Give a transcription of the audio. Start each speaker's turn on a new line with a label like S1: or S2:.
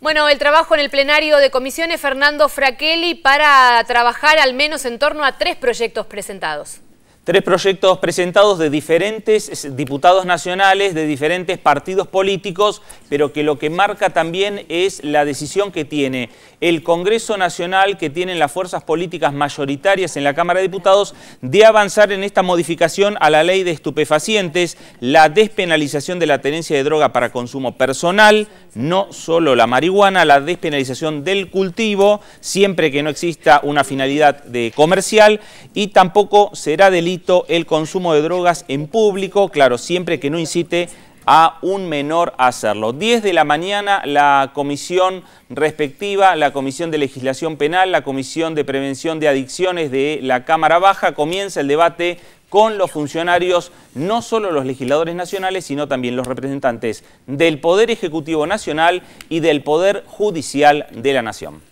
S1: Bueno, el trabajo en el plenario de comisiones Fernando Fraquelli para trabajar al menos en torno a tres proyectos presentados.
S2: Tres proyectos presentados de diferentes diputados nacionales, de diferentes partidos políticos, pero que lo que marca también es la decisión que tiene el Congreso Nacional, que tienen las fuerzas políticas mayoritarias en la Cámara de Diputados, de avanzar en esta modificación a la ley de estupefacientes, la despenalización de la tenencia de droga para consumo personal, no solo la marihuana, la despenalización del cultivo, siempre que no exista una finalidad de comercial, y tampoco será delito el consumo de drogas en público, claro, siempre que no incite a un menor a hacerlo. 10 de la mañana la comisión respectiva, la Comisión de Legislación Penal, la Comisión de Prevención de Adicciones de la Cámara Baja, comienza el debate con los funcionarios, no solo los legisladores nacionales, sino también los representantes del Poder Ejecutivo Nacional y del Poder Judicial de la Nación.